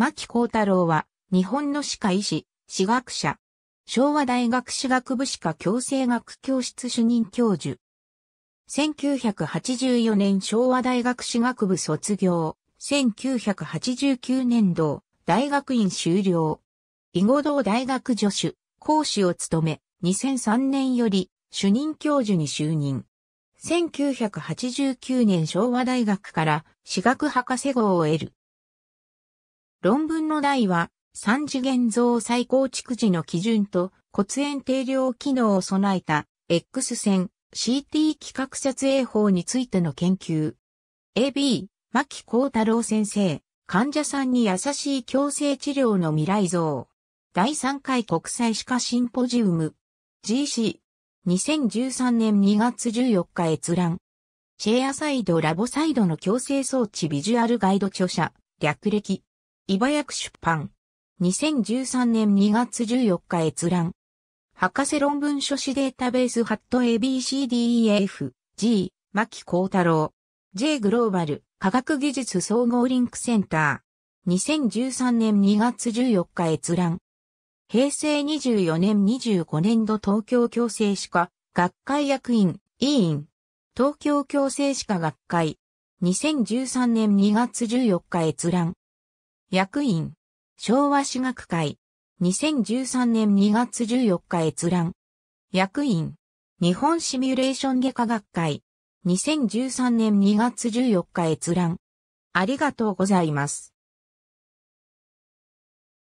牧光太郎は、日本の歯科医師、歯学者。昭和大学歯学部歯科矯正学教室主任教授。1984年昭和大学歯学部卒業。1989年度、大学院修了。囲碁道大学助手、講師を務め、2003年より主任教授に就任。1989年昭和大学から歯学博士号を得る。論文の題は、三次元像再構築時の基準と骨炎定量機能を備えた X 線 CT 企画撮影法についての研究。AB、牧光太郎先生、患者さんに優しい矯正治療の未来像。第3回国際歯科シンポジウム。GC。2013年2月14日閲覧。チェアサイドラボサイドの矯正装置ビジュアルガイド著者、略歴。茨役出版。2013年2月14日閲覧。博士論文書誌データベースハット ABCDEF、G、牧幸太郎。J グローバル、科学技術総合リンクセンター。2013年2月14日閲覧。平成24年25年度東京共生歯科、学会役員、委員。東京共生歯科学会。2013年2月14日閲覧。役員、昭和史学会、2013年2月14日閲覧。役員、日本シミュレーション外科学会、2013年2月14日閲覧。ありがとうございます。